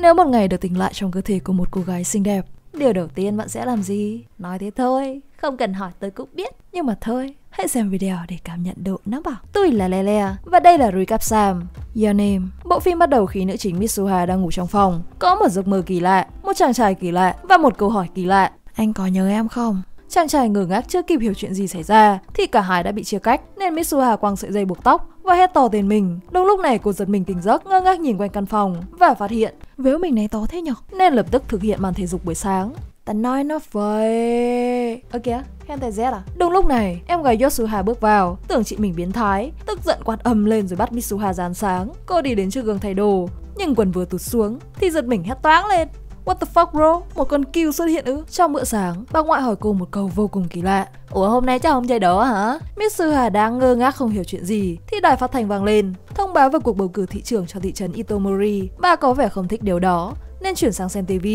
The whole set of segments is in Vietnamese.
Nếu một ngày được tỉnh lại trong cơ thể của một cô gái xinh đẹp, điều đầu tiên bạn sẽ làm gì? Nói thế thôi, không cần hỏi tôi cũng biết. Nhưng mà thôi, hãy xem video để cảm nhận độ nóng bỏng. Tôi là Lele à, và đây là Recap Sam. Your Name. Bộ phim bắt đầu khi nữ chính Mitsuha đang ngủ trong phòng. Có một giấc mơ kỳ lạ, một chàng trai kỳ lạ và một câu hỏi kỳ lạ. Anh có nhớ em không? Chàng trai ngơ ngác chưa kịp hiểu chuyện gì xảy ra thì cả hai đã bị chia cách nên Mitsuha quăng sợi dây buộc tóc và hét to tên mình. Đúng lúc này cô giật mình tỉnh giấc ngơ ngác nhìn quanh căn phòng và phát hiện véo mình này to thế nhở nên lập tức thực hiện màn thể dục buổi sáng ta nói nó về ơ kìa tay z à đúng lúc này em gái yosuha bước vào tưởng chị mình biến thái tức giận quạt ầm lên rồi bắt mitsuha dán sáng cô đi đến trước gương thay đồ nhưng quần vừa tụt xuống thì giật mình hét toáng lên What the fuck bro? Một con kill xuất hiện ư? Trong bữa sáng, bà ngoại hỏi cô một câu vô cùng kỳ lạ. Ủa hôm nay chắc không chơi đó hả? Miss Sư Hà đang ngơ ngác không hiểu chuyện gì thì đài phát thanh vang lên, thông báo về cuộc bầu cử thị trường cho thị trấn Itomori. Bà có vẻ không thích điều đó nên chuyển sang xem TV.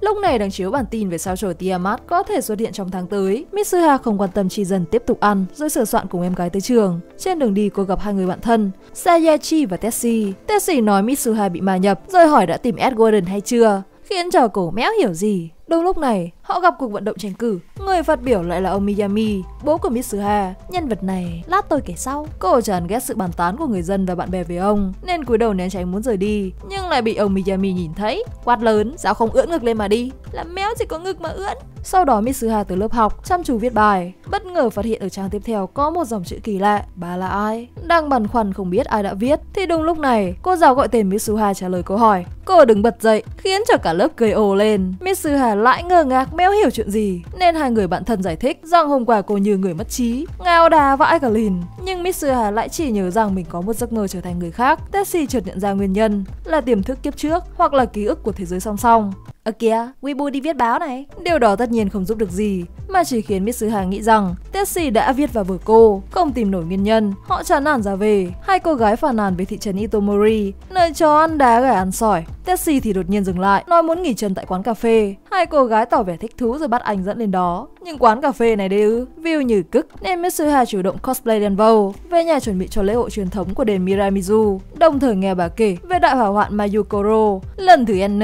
Lúc này đang chiếu bản tin về sao trời Tiamat có thể xuất hiện trong tháng tới. Hà không quan tâm chi dần tiếp tục ăn rồi sửa soạn cùng em gái tới trường. Trên đường đi cô gặp hai người bạn thân, Sayachi và Tessie. Tessie nói Hà bị ma nhập rồi hỏi đã tìm Ed Gordon hay chưa khiến cho cổ méo hiểu gì. Đúng lúc này, họ gặp cuộc vận động tranh cử. Người phát biểu lại là ông Miyami, bố của Mitsuha. Nhân vật này, lát tôi kể sau. Cô chán ghét sự bàn tán của người dân và bạn bè về ông, nên cúi đầu né tránh muốn rời đi, nhưng lại bị ông Miyami nhìn thấy. Quát lớn, sao không ưỡn ngực lên mà đi? Làm méo chỉ có ngực mà ưỡn. Sau đó Mitsuha từ lớp học, chăm chú viết bài. Bất ngờ phát hiện ở trang tiếp theo có một dòng chữ kỳ lạ. Bà là ai? Đang băn khoăn không biết ai đã viết. Thì đúng lúc này, cô giáo gọi tên Mitsuha trả lời câu hỏi. Cô đứng bật dậy, khiến cho cả lớp cười ồ lên. Mitsuha Ngà lại ngơ ngác méo hiểu chuyện gì, nên hai người bạn thân giải thích rằng hôm qua cô như người mất trí, ngao đà vãi cả lìn. Nhưng Hà lại chỉ nhớ rằng mình có một giấc mơ trở thành người khác. Tessie chợt nhận ra nguyên nhân là tiềm thức kiếp trước hoặc là ký ức của thế giới song song. Ơ ờ à kìa, Weibo đi viết báo này. Điều đó tất nhiên không giúp được gì, mà chỉ khiến Miss Mitsu Hà nghĩ rằng Tessy đã viết vào vở cô, không tìm nổi nguyên nhân. Họ chán nản ra về, hai cô gái phàn nàn về thị trấn Itomori, nơi cho ăn đá gà ăn sỏi. Tessy thì đột nhiên dừng lại, nói muốn nghỉ chân tại quán cà phê. Hai cô gái tỏ vẻ thích thú rồi bắt anh dẫn lên đó. Nhưng quán cà phê này đây ư, view như cức, nên Miss Mitsu Hà chủ động cosplay đèn Vâu, về nhà chuẩn bị cho lễ hội truyền thống của đền Miramizu, đồng thời nghe bà kể về đại hỏa hoạn Mayukoro lần thứ N,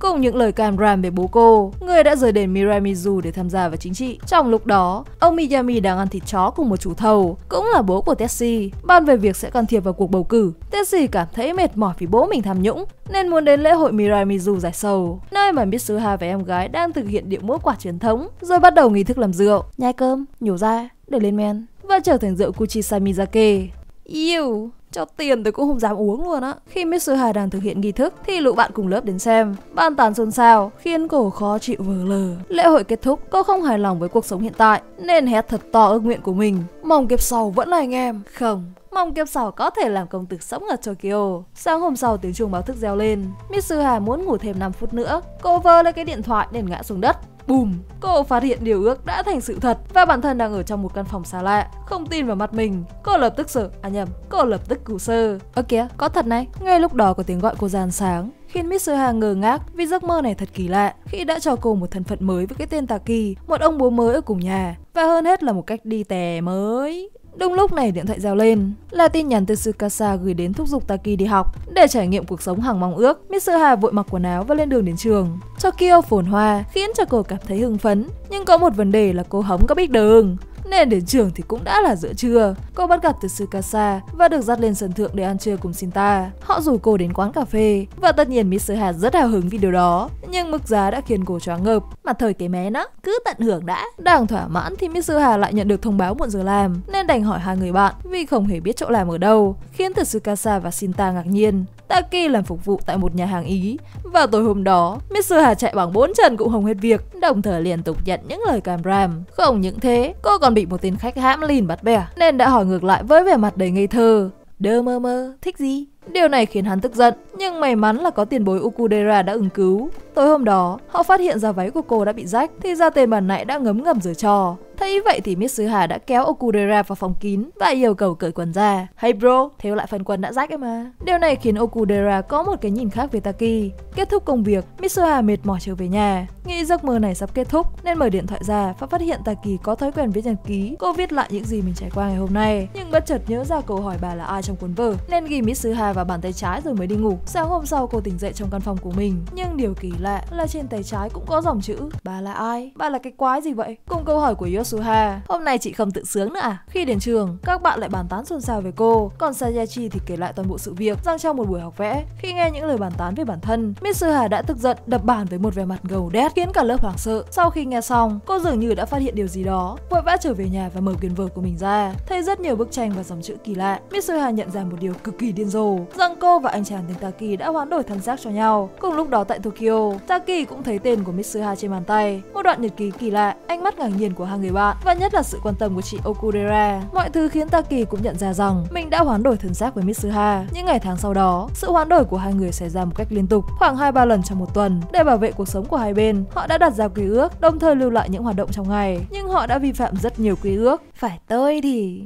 cùng những lời ca Kamran về bố cô, người đã rời đền Miramizu để tham gia vào chính trị. Trong lúc đó, ông Miyami đang ăn thịt chó cùng một chủ thầu, cũng là bố của Tessie, bàn về việc sẽ can thiệp vào cuộc bầu cử. Tessie cảm thấy mệt mỏi vì bố mình tham nhũng, nên muốn đến lễ hội Miramizu giải sầu, nơi mà Mitsuha và em gái đang thực hiện điệu múa quả truyền thống, rồi bắt đầu nghi thức làm rượu, nhai cơm, nhổ ra để lên men và trở thành rượu Kuchisami Sake. Yêu! cho tiền tôi cũng không dám uống luôn á. Khi Mr. Hà đang thực hiện nghi thức thì lũ bạn cùng lớp đến xem. bàn tán xôn xao, khiến cổ khó chịu vừa lờ. Lễ hội kết thúc, cô không hài lòng với cuộc sống hiện tại nên hét thật to ước nguyện của mình. Mong kiếp sau vẫn là anh em. Không, mong kiếp sau có thể làm công tử sống ở Tokyo. Sáng hôm sau tiếng chuông báo thức reo lên, Mitsu muốn ngủ thêm 5 phút nữa. Cô vơ lấy cái điện thoại nên ngã xuống đất. Bùm, cô phát hiện điều ước đã thành sự thật và bản thân đang ở trong một căn phòng xa lạ. Không tin vào mặt mình, cô lập tức sợ, à nhầm, cô lập tức cứu sơ. Ơ kìa, có thật này. Ngay lúc đó có tiếng gọi cô giàn sáng, khiến Mr. Hà ngờ ngác vì giấc mơ này thật kỳ lạ khi đã cho cô một thân phận mới với cái tên Tà Kỳ, một ông bố mới ở cùng nhà và hơn hết là một cách đi tè mới. Đúng lúc này điện thoại reo lên là tin nhắn từ Tsukasa gửi đến thúc giục Taki đi học để trải nghiệm cuộc sống hàng mong ước. Mitsuha vội mặc quần áo và lên đường đến trường. Tokyo phồn hoa khiến cho cô cảm thấy hưng phấn, nhưng có một vấn đề là cô hóng có biết đường nên đến trường thì cũng đã là giữa trưa. Cô bắt gặp Tsukasa và được dắt lên sân thượng để ăn trưa cùng Shinta. Họ rủ cô đến quán cà phê và tất nhiên Mr. Hạt rất hào hứng vì điều đó, nhưng mức giá đã khiến cô choáng ngợp. Mà thời cái mé nó, cứ tận hưởng đã. Đang thỏa mãn thì Mr. Hà lại nhận được thông báo muộn giờ làm nên đành hỏi hai người bạn vì không hề biết chỗ làm ở đâu, khiến Tsukasa và Shinta ngạc nhiên. Taki làm phục vụ tại một nhà hàng Ý. Và tối hôm đó, Mr. Hà chạy bằng bốn chân cũng không hết việc, đồng thời liên tục nhận những lời càm ram. Không những thế, cô còn bị một tên khách hãm lìn bắt bẻ, nên đã hỏi ngược lại với vẻ mặt đầy ngây thơ. Đơ mơ mơ, thích gì? Điều này khiến hắn tức giận, nhưng may mắn là có tiền bối Ukudera đã ứng cứu. Tối hôm đó, họ phát hiện ra váy của cô đã bị rách, thì ra tên bản nãy đã ngấm ngầm rồi trò. Thấy vậy thì Mitsuha đã kéo Okudera vào phòng kín và yêu cầu cởi quần ra. Hey bro, thiếu lại phần quần đã rách ấy mà. Điều này khiến Okudera có một cái nhìn khác về Taki. Kết thúc công việc, Mitsuha mệt mỏi trở về nhà. Nghĩ giấc mơ này sắp kết thúc nên mở điện thoại ra và phát hiện Taki có thói quen viết nhật ký. Cô viết lại những gì mình trải qua ngày hôm nay, nhưng bất chợt nhớ ra câu hỏi bà là ai trong cuốn vở nên ghi Mitsuha vào bàn tay trái rồi mới đi ngủ. Sáng hôm sau cô tỉnh dậy trong căn phòng của mình, nhưng điều kỳ lạ là trên tay trái cũng có dòng chữ Bà là ai? Bà là cái quái gì vậy? Cùng câu hỏi của Yos Yasuha. Hôm nay chị không tự sướng nữa à? Khi đến trường, các bạn lại bàn tán xôn xao về cô, còn Sayachi thì kể lại toàn bộ sự việc rằng trong một buổi học vẽ, khi nghe những lời bàn tán về bản thân, Mitsuha đã tức giận đập bàn với một vẻ mặt gầu đét khiến cả lớp hoảng sợ. Sau khi nghe xong, cô dường như đã phát hiện điều gì đó, vội vã trở về nhà và mở quyển vở của mình ra, thấy rất nhiều bức tranh và dòng chữ kỳ lạ. Mitsuha nhận ra một điều cực kỳ điên rồ, rằng cô và anh chàng tên Taki đã hoán đổi thân xác cho nhau. Cùng lúc đó tại Tokyo, Taki cũng thấy tên của Mitsuha trên bàn tay, một đoạn nhật ký kỳ lạ, ánh mắt ngạc nhiên của hai người bạn và nhất là sự quan tâm của chị Okudera. Mọi thứ khiến Taki cũng nhận ra rằng mình đã hoán đổi thân xác với Mitsuha. Những ngày tháng sau đó, sự hoán đổi của hai người xảy ra một cách liên tục, khoảng 2-3 lần trong một tuần. Để bảo vệ cuộc sống của hai bên, họ đã đặt ra quy ước, đồng thời lưu lại những hoạt động trong ngày. Nhưng họ đã vi phạm rất nhiều quy ước. Phải tôi thì...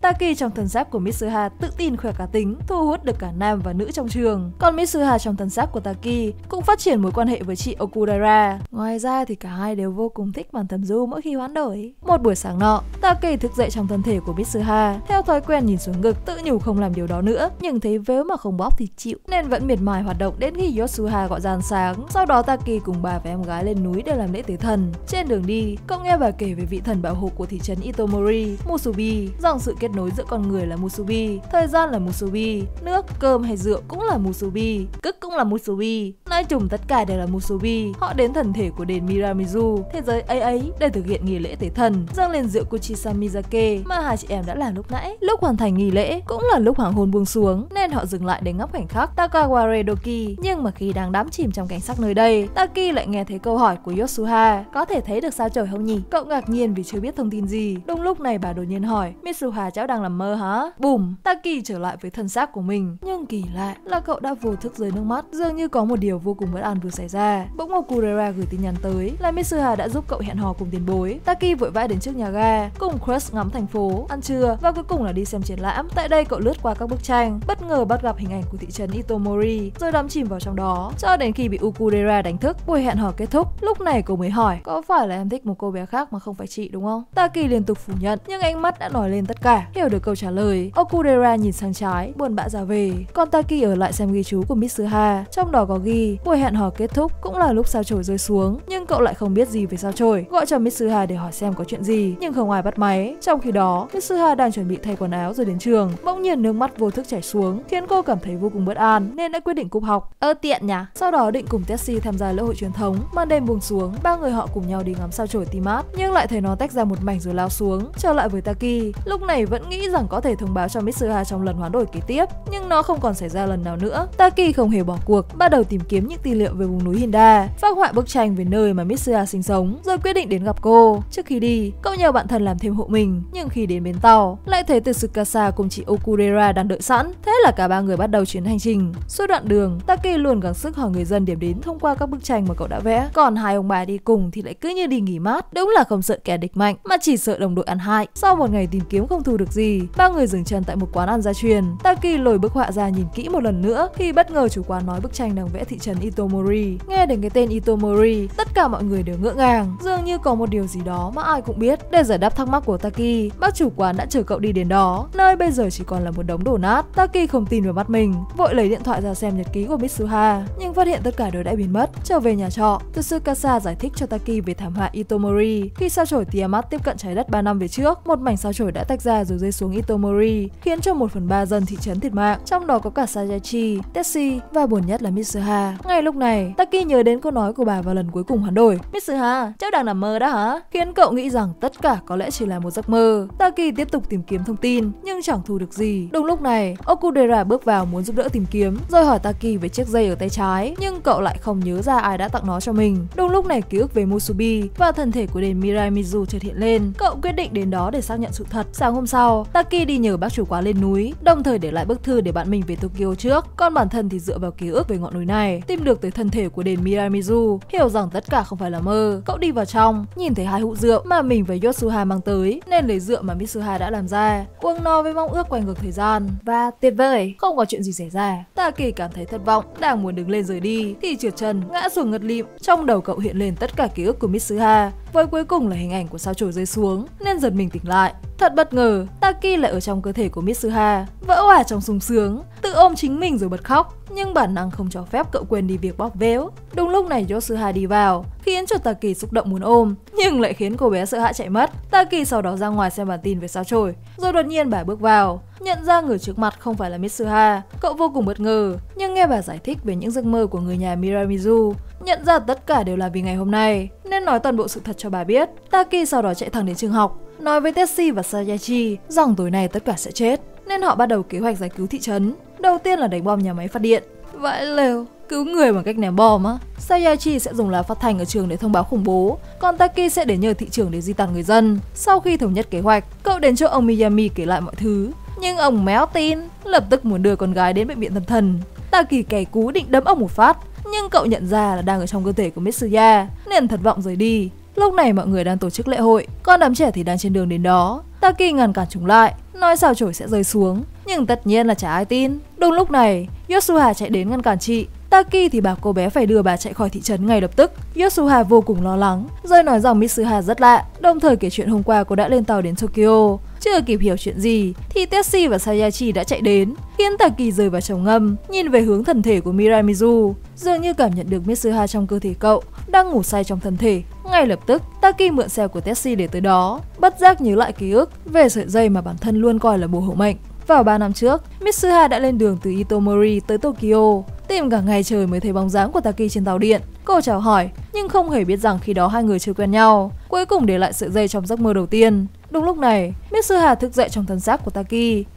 Taki trong thân giáp của Mitsuha tự tin khỏe cá tính, thu hút được cả nam và nữ trong trường. Còn Mitsuha trong thân giáp của Taki cũng phát triển mối quan hệ với chị Okudara. Ngoài ra thì cả hai đều vô cùng thích bản thẩm Du mỗi khi hoán đổi. Một buổi sáng nọ, Taki thức dậy trong thân thể của Mitsuha, theo thói quen nhìn xuống ngực, tự nhủ không làm điều đó nữa, nhưng thấy vớ mà không bóp thì chịu, nên vẫn miệt mài hoạt động đến khi Yosuha gọi gian sáng. Sau đó Taki cùng bà và em gái lên núi để làm lễ tế thần. Trên đường đi, cậu nghe bà kể về vị thần bảo hộ của thị trấn Itomori, Musubi, rằng sự kết nối giữa con người là musubi, thời gian là musubi, nước, cơm hay rượu cũng là musubi, cức cũng là musubi. Nói chung tất cả đều là musubi. Họ đến thần thể của đền Miramizu, thế giới ấy ấy để thực hiện nghi lễ tế thần, dâng lên rượu Kuchisa Mizake mà hai chị em đã làm lúc nãy. Lúc hoàn thành nghi lễ cũng là lúc hoàng hôn buông xuống nên họ dừng lại để ngắm khoảnh khắc Takaware Doki. Nhưng mà khi đang đắm chìm trong cảnh sắc nơi đây, Taki lại nghe thấy câu hỏi của Yosuha, có thể thấy được sao trời không nhỉ? Cậu ngạc nhiên vì chưa biết thông tin gì. Đúng lúc này bà đột nhiên hỏi, Hà cháu đang làm mơ hả? Bùm, Taki trở lại với thân xác của mình. Nhưng kỳ lạ là cậu đã vô thức dưới nước mắt, dường như có một điều vô cùng bất an vừa xảy ra. Bỗng một Kurera gửi tin nhắn tới là Mitsuha đã giúp cậu hẹn hò cùng tiền bối. Taki vội vã đến trước nhà ga, cùng Crush ngắm thành phố, ăn trưa và cuối cùng là đi xem triển lãm. Tại đây cậu lướt qua các bức tranh, bất ngờ bắt gặp hình ảnh của thị trấn Itomori, rồi đắm chìm vào trong đó. Cho đến khi bị Ukurera đánh thức, buổi hẹn hò kết thúc. Lúc này cô mới hỏi, có phải là em thích một cô bé khác mà không phải chị đúng không? Taki liên tục phủ nhận, nhưng ánh mắt đã nói lên xem tất cả. Hiểu được câu trả lời, Okudera nhìn sang trái, buồn bã ra về. Còn Taki ở lại xem ghi chú của Mitsuha, trong đó có ghi buổi hẹn hò kết thúc cũng là lúc sao chổi rơi xuống, nhưng cậu lại không biết gì về sao chổi. Gọi cho Mitsuha để hỏi xem có chuyện gì, nhưng không ai bắt máy. Trong khi đó, Mitsuha đang chuẩn bị thay quần áo rồi đến trường, bỗng nhiên nước mắt vô thức chảy xuống, khiến cô cảm thấy vô cùng bất an nên đã quyết định cúp học. Ơ tiện nhỉ. Sau đó định cùng Tessie tham gia lễ hội truyền thống. Màn đêm buông xuống, ba người họ cùng nhau đi ngắm sao chổi mát nhưng lại thấy nó tách ra một mảnh rồi lao xuống, trở lại với Taki. Lúc lúc này vẫn nghĩ rằng có thể thông báo cho Mitsuha trong lần hoán đổi kế tiếp, nhưng nó không còn xảy ra lần nào nữa. Taki không hề bỏ cuộc, bắt đầu tìm kiếm những tư liệu về vùng núi Hinda, phác họa bức tranh về nơi mà Mitsuha sinh sống, rồi quyết định đến gặp cô. Trước khi đi, cậu nhờ bạn thân làm thêm hộ mình, nhưng khi đến bến tàu, lại thấy Tetsukasa cùng chị Okurera đang đợi sẵn. Thế là cả ba người bắt đầu chuyến hành trình. Suốt đoạn đường, Taki luôn gắng sức hỏi người dân điểm đến thông qua các bức tranh mà cậu đã vẽ. Còn hai ông bà đi cùng thì lại cứ như đi nghỉ mát, đúng là không sợ kẻ địch mạnh mà chỉ sợ đồng đội ăn hại. Sau một ngày tìm kiếm cũng không thu được gì. Ba người dừng chân tại một quán ăn gia truyền. Taki lồi bức họa ra nhìn kỹ một lần nữa khi bất ngờ chủ quán nói bức tranh đang vẽ thị trấn Itomori. Nghe đến cái tên Itomori, tất cả mọi người đều ngỡ ngàng, dường như có một điều gì đó mà ai cũng biết. Để giải đáp thắc mắc của Taki, bác chủ quán đã chở cậu đi đến đó, nơi bây giờ chỉ còn là một đống đổ nát. Taki không tin vào mắt mình, vội lấy điện thoại ra xem nhật ký của Mitsuha, nhưng phát hiện tất cả đều đã biến mất. Trở về nhà trọ, Tsukasa giải thích cho Taki về thảm họa Itomori khi sao chổi Tiamat tiếp cận trái đất 3 năm về trước, một mảnh sao chổi đã tách tách ra rồi rơi xuống Itomori, khiến cho 1 phần 3 dân thị trấn thiệt mạng, trong đó có cả Sayachi, Tetsi và buồn nhất là Mitsuha. Ngay lúc này, Taki nhớ đến câu nói của bà vào lần cuối cùng hoán đổi. Mitsuha, cháu đang nằm mơ đó hả? Khiến cậu nghĩ rằng tất cả có lẽ chỉ là một giấc mơ. Taki tiếp tục tìm kiếm thông tin, nhưng chẳng thu được gì. Đúng lúc này, Okudera bước vào muốn giúp đỡ tìm kiếm, rồi hỏi Taki về chiếc dây ở tay trái, nhưng cậu lại không nhớ ra ai đã tặng nó cho mình. Đúng lúc này ký ức về Musubi và thân thể của đền Mirai Mizu chợt hiện lên. Cậu quyết định đến đó để xác nhận sự thật. Sáng sáng hôm sau, Taki đi nhờ bác chủ quán lên núi, đồng thời để lại bức thư để bạn mình về Tokyo trước, còn bản thân thì dựa vào ký ức về ngọn núi này, tìm được tới thân thể của đền Miramizu, hiểu rằng tất cả không phải là mơ. Cậu đi vào trong, nhìn thấy hai hũ rượu mà mình và Yotsuha mang tới, nên lấy rượu mà Mitsuha đã làm ra, uống no với mong ước quay ngược thời gian. Và tuyệt vời, không có chuyện gì xảy ra. Taki cảm thấy thất vọng, đang muốn đứng lên rời đi thì trượt chân, ngã xuống ngật lịm. Trong đầu cậu hiện lên tất cả ký ức của Mitsuha, quay cuối cùng là hình ảnh của sao chổi rơi xuống nên giật mình tỉnh lại. Thật bất ngờ, Taki lại ở trong cơ thể của Mitsuha, vỡ òa trong sung sướng, tự ôm chính mình rồi bật khóc nhưng bản năng không cho phép cậu quên đi việc bóp véo. Đúng lúc này Yosuha đi vào, khiến cho Taki xúc động muốn ôm, nhưng lại khiến cô bé sợ hãi chạy mất. Taki sau đó ra ngoài xem bản tin về sao trổi, rồi đột nhiên bà bước vào, nhận ra người trước mặt không phải là Mitsuha. Cậu vô cùng bất ngờ, nhưng nghe bà giải thích về những giấc mơ của người nhà Miramizu, nhận ra tất cả đều là vì ngày hôm nay, nên nói toàn bộ sự thật cho bà biết. Taki sau đó chạy thẳng đến trường học, nói với Tetsi và Sayachi rằng tối nay tất cả sẽ chết, nên họ bắt đầu kế hoạch giải cứu thị trấn. Đầu tiên là đánh bom nhà máy phát điện. Vãi lều, cứu người bằng cách ném bom á. Sayachi sẽ dùng lá phát thanh ở trường để thông báo khủng bố, còn Taki sẽ đến nhờ thị trường để di tản người dân. Sau khi thống nhất kế hoạch, cậu đến chỗ ông Miyami kể lại mọi thứ. Nhưng ông méo tin, lập tức muốn đưa con gái đến bệnh viện tâm thần. Taki kẻ cú định đấm ông một phát, nhưng cậu nhận ra là đang ở trong cơ thể của Mitsuya, nên thất vọng rời đi. Lúc này mọi người đang tổ chức lễ hội, con đám trẻ thì đang trên đường đến đó. Taki ngăn cản chúng lại, nói sao chổi sẽ rơi xuống, nhưng tất nhiên là chả ai tin. Đúng lúc này, Yosuha chạy đến ngăn cản chị. Taki thì bảo cô bé phải đưa bà chạy khỏi thị trấn ngay lập tức. Yosuha vô cùng lo lắng, rồi nói rằng Mitsuha rất lạ, đồng thời kể chuyện hôm qua cô đã lên tàu đến Tokyo. Chưa kịp hiểu chuyện gì, thì Tetsi và Sayachi đã chạy đến, khiến Taki rơi vào trầm ngâm, nhìn về hướng thần thể của Miramizu. Dường như cảm nhận được Mitsuha trong cơ thể cậu, đang ngủ say trong thân thể. Ngay lập tức, Taki mượn xe của Tetsi để tới đó, bất giác nhớ lại ký ức về sợi dây mà bản thân luôn coi là bùa hộ mệnh. Vào 3 năm trước, Mitsuha đã lên đường từ Itomori tới Tokyo, tìm cả ngày trời mới thấy bóng dáng của Taki trên tàu điện. Cô chào hỏi, nhưng không hề biết rằng khi đó hai người chưa quen nhau, cuối cùng để lại sợi dây trong giấc mơ đầu tiên. Đúng lúc này, Mitsuha thức dậy trong thân xác của Taki,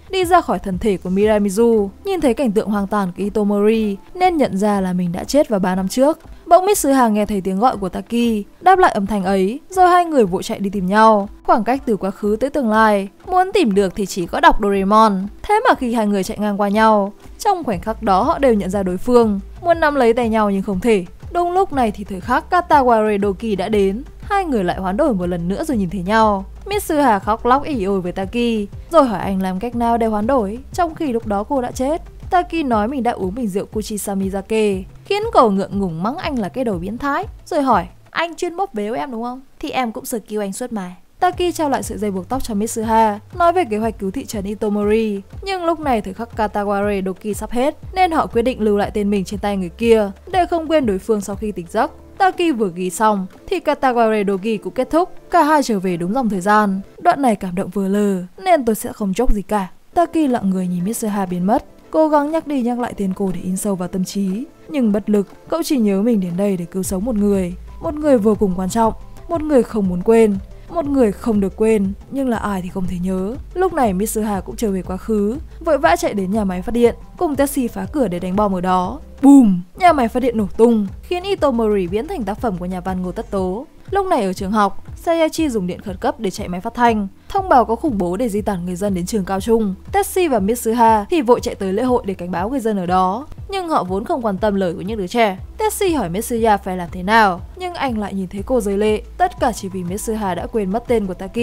đi ra khỏi thân thể của Miramizu, nhìn thấy cảnh tượng hoang tàn của Itomori nên nhận ra là mình đã chết vào 3 năm trước. Bỗng Mitsuha nghe thấy tiếng gọi của Taki, đáp lại âm thanh ấy, rồi hai người vội chạy đi tìm nhau. Khoảng cách từ quá khứ tới tương lai, muốn tìm được thì chỉ có đọc Doraemon. Thế mà khi hai người chạy ngang qua nhau, trong khoảnh khắc đó họ đều nhận ra đối phương, muốn nắm lấy tay nhau nhưng không thể. Đúng lúc này thì thời khắc Kataware Doki đã đến, hai người lại hoán đổi một lần nữa rồi nhìn thấy nhau. Mitsuha khóc lóc ỉ ôi với Taki, rồi hỏi anh làm cách nào để hoán đổi, trong khi lúc đó cô đã chết. Taki nói mình đã uống bình rượu Kuchisamizake khiến cậu ngượng ngùng mắng anh là cái đồ biến thái, rồi hỏi anh chuyên bóp vế em đúng không? Thì em cũng sờ kêu anh suốt mà. Taki trao lại sợi dây buộc tóc cho Mitsuha, nói về kế hoạch cứu thị trấn Itomori. Nhưng lúc này thời khắc Kataware Doki sắp hết, nên họ quyết định lưu lại tên mình trên tay người kia, để không quên đối phương sau khi tỉnh giấc. Taki vừa ghi xong, thì Kataware Doki cũng kết thúc, cả hai trở về đúng dòng thời gian. Đoạn này cảm động vừa lờ, nên tôi sẽ không chốc gì cả. Taki lặng người nhìn Mitsuha biến mất. Cố gắng nhắc đi nhắc lại tên cô để in sâu vào tâm trí. Nhưng bất lực, cậu chỉ nhớ mình đến đây để cứu sống một người. Một người vô cùng quan trọng, một người không muốn quên, một người không được quên, nhưng là ai thì không thể nhớ. Lúc này Mr. Hà cũng trở về quá khứ, vội vã chạy đến nhà máy phát điện, cùng taxi phá cửa để đánh bom ở đó. Bùm! Nhà máy phát điện nổ tung, khiến Itomori biến thành tác phẩm của nhà văn Ngô Tất Tố. Lúc này ở trường học, Sayachi dùng điện khẩn cấp để chạy máy phát thanh, thông báo có khủng bố để di tản người dân đến trường cao trung. Tetsi và Mitsuha thì vội chạy tới lễ hội để cảnh báo người dân ở đó, nhưng họ vốn không quan tâm lời của những đứa trẻ. Tetsi hỏi Mitsuya phải làm thế nào, nhưng anh lại nhìn thấy cô rơi lệ, tất cả chỉ vì Mitsuha đã quên mất tên của Taki.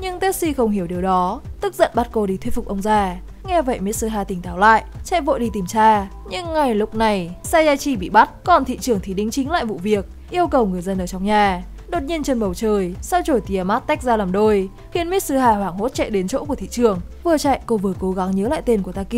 Nhưng Tetsi không hiểu điều đó, tức giận bắt cô đi thuyết phục ông già. Nghe vậy Mitsuha tỉnh táo lại, chạy vội đi tìm cha. Nhưng ngay lúc này, Sayachi bị bắt, còn thị trưởng thì đính chính lại vụ việc, yêu cầu người dân ở trong nhà. Đột nhiên trên bầu trời, sao chổi tia mát tách ra làm đôi, khiến Sư Hà hoảng hốt chạy đến chỗ của thị trường. Vừa chạy, cô vừa cố gắng nhớ lại tên của Taki,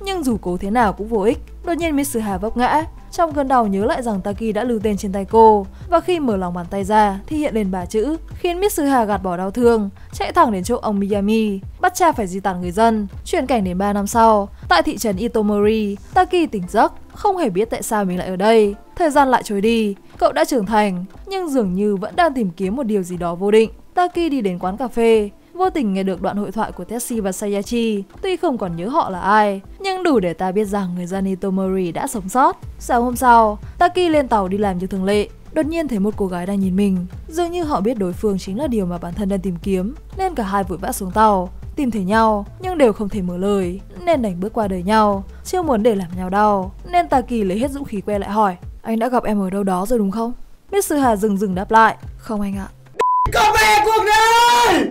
nhưng dù cố thế nào cũng vô ích. Đột nhiên Sư Hà vấp ngã, trong cơn đau nhớ lại rằng Taki đã lưu tên trên tay cô. Và khi mở lòng bàn tay ra thì hiện lên ba chữ, khiến Mitsuha gạt bỏ đau thương, chạy thẳng đến chỗ ông Miyami, bắt cha phải di tản người dân. Chuyển cảnh đến 3 năm sau, tại thị trấn Itomori, Taki tỉnh giấc, không hề biết tại sao mình lại ở đây. Thời gian lại trôi đi, cậu đã trưởng thành, nhưng dường như vẫn đang tìm kiếm một điều gì đó vô định. Taki đi đến quán cà phê, vô tình nghe được đoạn hội thoại của Tetsi và Sayachi. Tuy không còn nhớ họ là ai, nhưng đủ để ta biết rằng người Zani Tomori đã sống sót. Sáng hôm sau, Taki lên tàu đi làm như thường lệ. Đột nhiên thấy một cô gái đang nhìn mình, dường như họ biết đối phương chính là điều mà bản thân đang tìm kiếm, nên cả hai vội vã xuống tàu, tìm thấy nhau nhưng đều không thể mở lời nên đành bước qua đời nhau chưa muốn để làm nhau đau nên tà lấy hết dũng khí quay lại hỏi anh đã gặp em ở đâu đó rồi đúng không biết sư hà dừng dừng đáp lại không anh ạ có về cuộc đời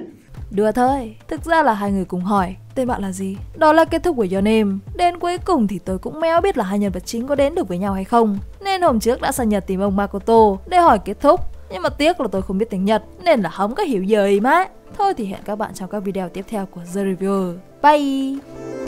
Đùa thôi, thực ra là hai người cùng hỏi Tên bạn là gì? Đó là kết thúc của Your Name Đến cuối cùng thì tôi cũng méo biết là hai nhân vật chính có đến được với nhau hay không Nên hôm trước đã sang Nhật tìm ông Makoto để hỏi kết thúc Nhưng mà tiếc là tôi không biết tiếng Nhật nên là không có hiểu gì mà Thôi thì hẹn các bạn trong các video tiếp theo của The Reviewer Bye!